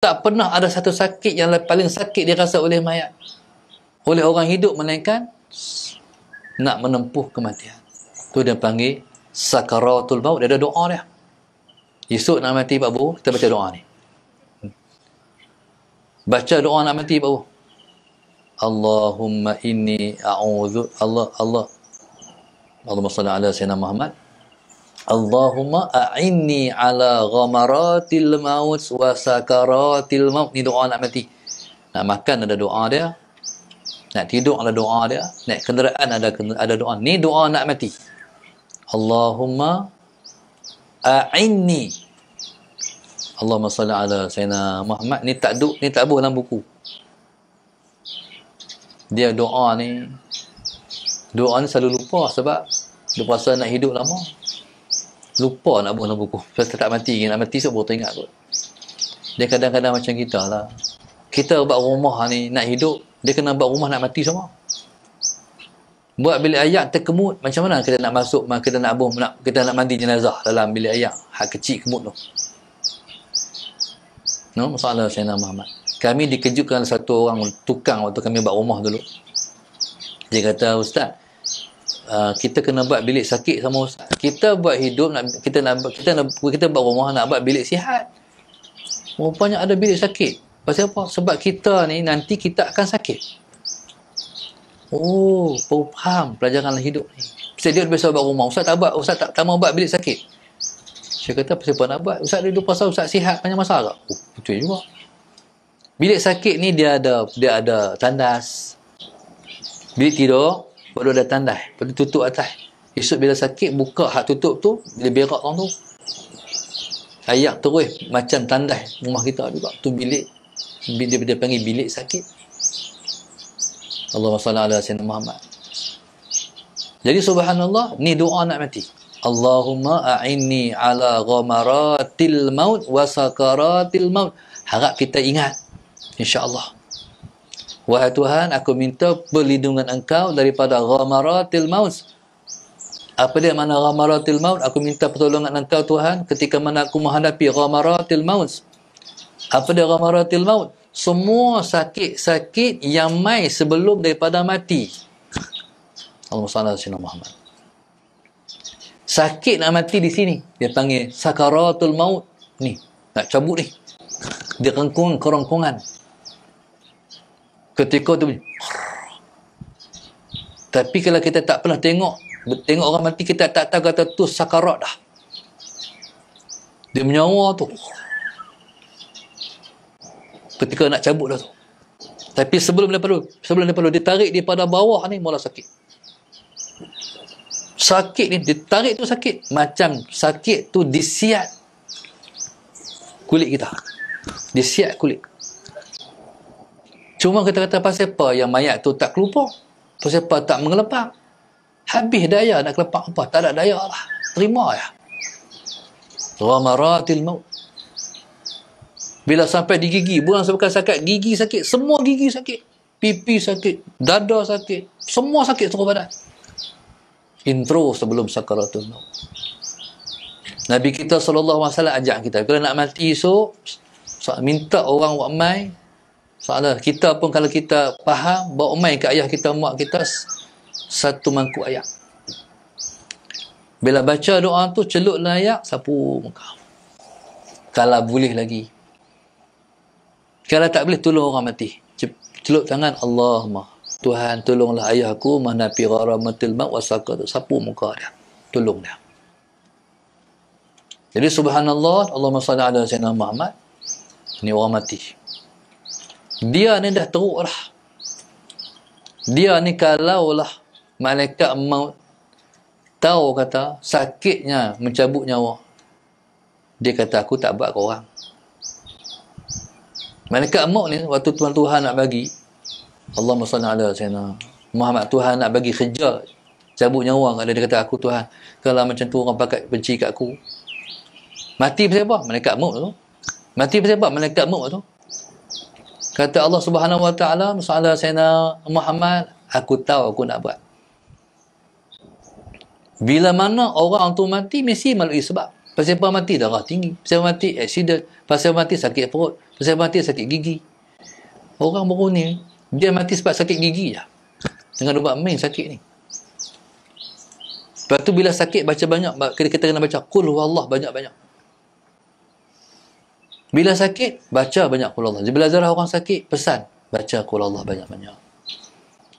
tak pernah ada satu sakit yang paling sakit dirasa oleh mayat oleh orang hidup melainkan nak menempuh kematian tu dia panggil sakaratul maut dia ada doa dia esok nak mati Pak Bu kita baca doa ni baca doa nak mati Pak Bu Allahumma inni a'udhu Allah Allah Allahumma salli ala Sayyidina Muhammad Allahumma a'inni ala ghamaratil maut wa sakaratil maut. Ni doa nak mati. Nak makan ada doa dia. Nak tidur ada doa dia. Naik kenderaan ada ada doa. Ni doa nak mati. Allahumma a'inni. Allahumma salli ala Sayyidina Muhammad. Ni tak duk, ni tak buh dalam buku. Dia doa ni. Doa ni selalu lupa sebab dia puasa nak hidup lama lupa nak buang buku pasal tak mati nak mati sebab baru teringat kot dia kadang-kadang macam kita lah kita buat rumah ni nak hidup dia kena buat rumah nak mati sama buat bilik ayak terkemut macam mana kita nak masuk kita nak buang nak, kita nak mandi jenazah dalam bilik ayak hak kecil kemut tu no masalah saya nama Muhammad kami dikejutkan satu orang tukang waktu kami buat rumah dulu dia kata ustaz uh, kita kena buat bilik sakit sama ustaz. Kita buat hidup nak kita nak kita nak, kita buat rumah nak buat bilik sihat. Rupanya ada bilik sakit. Pasal apa? Sebab kita ni nanti kita akan sakit. Oh, baru faham pelajaran hidup ni. Pasal dia biasa buat rumah. Ustaz tak buat. Ustaz tak, tak mau buat bilik sakit. Saya kata, pasal apa nak buat? Ustaz duduk pasal Ustaz sihat banyak masalah. Oh, betul juga. Bilik sakit ni dia ada dia ada tandas. Bilik tidur, perlu ada tandai, perlu tutup atas esok bila sakit buka hak tutup tu bila berak orang tu ayak terus macam tandai rumah kita juga tu bilik bila dia panggil bilik sakit Allahumma salli ala sayyidina Muhammad jadi subhanallah ni doa nak mati Allahumma a'inni ala ghamaratil maut wa sakaratil maut harap kita ingat insyaallah Wahai Tuhan, aku minta perlindungan engkau daripada ghamaratil maut. Apa dia mana ghamaratil maut? Aku minta pertolongan engkau Tuhan ketika mana aku menghadapi ghamaratil maut. Apa dia ghamaratil maut? Semua sakit-sakit yang mai sebelum daripada mati. Allahumma salli ala sayyidina Muhammad. Sakit nak mati di sini. Dia panggil sakaratul maut. Ni, nak cabut ni. Dia kerengkungan, kerengkungan ketika tu tapi kalau kita tak pernah tengok tengok orang mati kita tak tahu kata tu sakarat dah dia menyawa tu ketika nak cabut dah tu tapi sebelum perlu, sebelum perlu dia tarik pada bawah ni mula sakit sakit ni dia tarik tu sakit macam sakit tu disiat kulit kita disiat kulit Cuma kita kata pasal apa yang mayat tu tak kelupur. Pasal apa tak mengelepak. Habis daya nak kelepak apa? Tak ada daya lah. Terima ya. Ramaratil maut. Bila sampai di gigi, bukan sebab sakit, gigi sakit, semua gigi sakit. Pipi sakit, dada sakit, semua sakit seluruh badan. Intro sebelum sakaratul maut. Nabi kita SAW ajak kita, kalau nak mati esok, so, minta orang mai soalnya kita pun kalau kita faham bawa main ke ayah kita mak kita satu mangkuk ayat bila baca doa tu celuk dalam ayat sapu muka kalau boleh lagi kalau tak boleh tolong orang mati Celuk tangan Allah mah. Tuhan tolonglah ayahku mana pirara matil mak wasaka tu sapu muka dia tolong dia jadi subhanallah Allahumma salli ala sayyidina Muhammad ni orang mati dia ni dah teruk lah dia ni kalau lah malaikat maut tahu kata sakitnya mencabut nyawa dia kata aku tak buat korang malaikat maut ni waktu Tuhan Tuhan nak bagi Allahumma salli ala sana. Muhammad Tuhan nak bagi kerja cabut nyawa kalau dia kata aku Tuhan kalau macam tu orang pakai benci kat aku mati pasal apa malaikat maut tu mati pasal apa malaikat maut tu Kata Allah Subhanahu Wa Taala, masalah Sayyidina Muhammad, aku tahu aku nak buat. Bila mana orang tu mati, mesti melalui sebab. Pasal apa mati, darah tinggi. Pasal mati, accident. Pasal mati, sakit perut. Pasal mati, sakit gigi. Orang baru ni, dia mati sebab sakit gigi je. Dengan ubat main sakit ni. Lepas tu bila sakit, baca banyak. Kita kena baca, kul Allah banyak-banyak. Bila sakit, baca banyak kuala Allah. Bila zarah orang sakit, pesan. Baca kuala Allah banyak-banyak.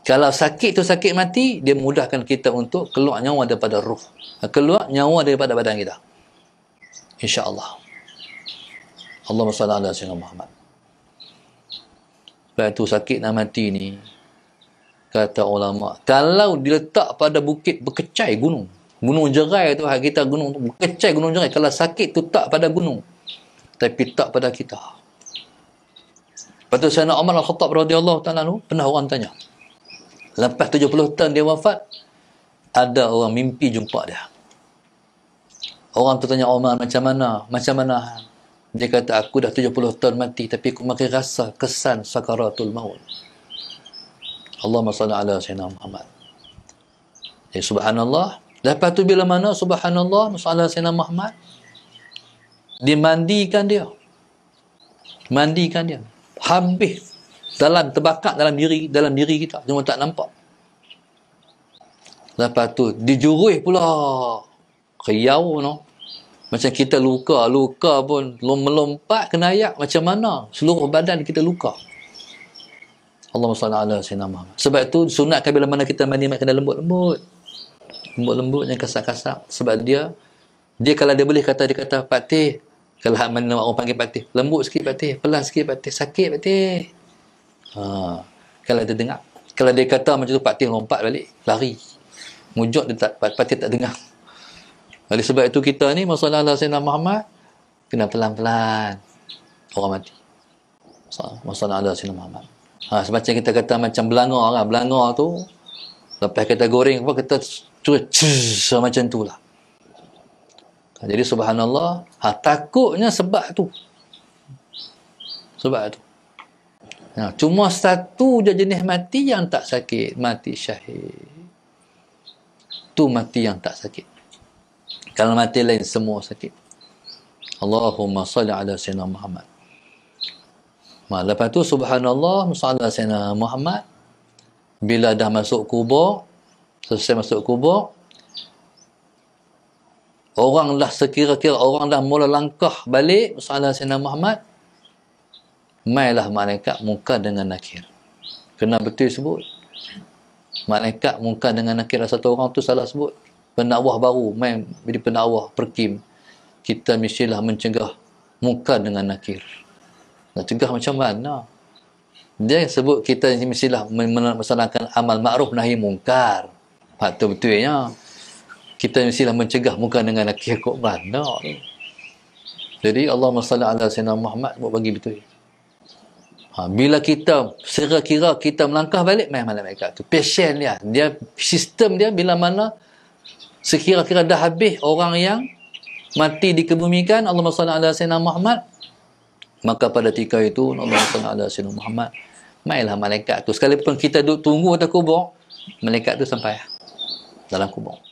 Kalau sakit tu sakit mati, dia mudahkan kita untuk keluar nyawa daripada ruh. Keluar nyawa daripada badan kita. Insya Allah. Allahumma salli ala sayyidina Muhammad. Lepas tu sakit nak mati ni, kata ulama, kalau diletak pada bukit berkecai gunung, gunung jerai tu, kita gunung berkecai gunung jerai, kalau sakit tu tak pada gunung, tapi tak pada kita. Patut saya Sayyidina Umar Al-Khattab radhiyallahu ta'ala tu, pernah orang tanya. Lepas 70 tahun dia wafat, ada orang mimpi jumpa dia. Orang tu tanya Umar macam mana? Macam mana? Dia kata, aku dah 70 tahun mati tapi aku masih rasa kesan sakaratul maut. Allahumma masalah ala Sayyidina Muhammad. Ya, subhanallah. Lepas tu bila mana subhanallah masalah Sayyidina Muhammad? dia mandikan dia mandikan dia habis dalam terbakar dalam diri dalam diri kita cuma tak nampak lepas tu dijuruh pula kiau no macam kita luka luka pun melompat kena ayak macam mana seluruh badan kita luka Allah SWT ala sebab tu sunatkan bila mana kita mandi kena lembut-lembut lembut-lembut yang kasar-kasar sebab dia dia kalau dia boleh kata dia kata Fatih kalau hak mana orang panggil patih lembut sikit patih pelan sikit patih sakit patih ha. kalau dia dengar kalau dia kata macam tu patih lompat balik lari mujuk dia tak patih tak dengar oleh sebab itu kita ni masalah Allah Sayyidina Muhammad kena pelan-pelan orang mati masalah Allah Sayyidina Muhammad ha, semacam kita kata macam belangar lah belangar tu lepas kita goreng apa kita cuci macam tu lah Ha, jadi subhanallah, ha, takutnya sebab tu. Sebab tu. Ha, cuma satu je jenis mati yang tak sakit. Mati syahid. Tu mati yang tak sakit. Kalau mati lain semua sakit. Allahumma salli ala sayyidina Muhammad. Ma, ha, lepas tu subhanallah salli sayyidina Muhammad. Bila dah masuk kubur, selesai masuk kubur, orang dah sekira-kira orang dah mula langkah balik masalah Sayyidina Muhammad mailah malaikat muka dengan nakir kena betul sebut malaikat muka dengan nakir satu orang tu salah sebut penawah baru mai jadi penawah perkim kita mestilah mencegah muka dengan nakir nak cegah macam mana dia sebut kita mestilah melaksanakan amal ma'ruf nahi mungkar patut betulnya kita mestilah mencegah muka dengan laki aku mana ni jadi Allah SWT ala Sayyidina Muhammad buat bagi betul ha, bila kita sera kira kita melangkah balik main malam mereka tu patient dia dia sistem dia bila mana sekira-kira dah habis orang yang mati dikebumikan Allah SWT ala Sayyidina Muhammad maka pada tika itu Allah SWT ala Sayyidina Muhammad mainlah malaikat tu sekalipun kita duduk tunggu atas kubur mereka tu sampai dalam kubur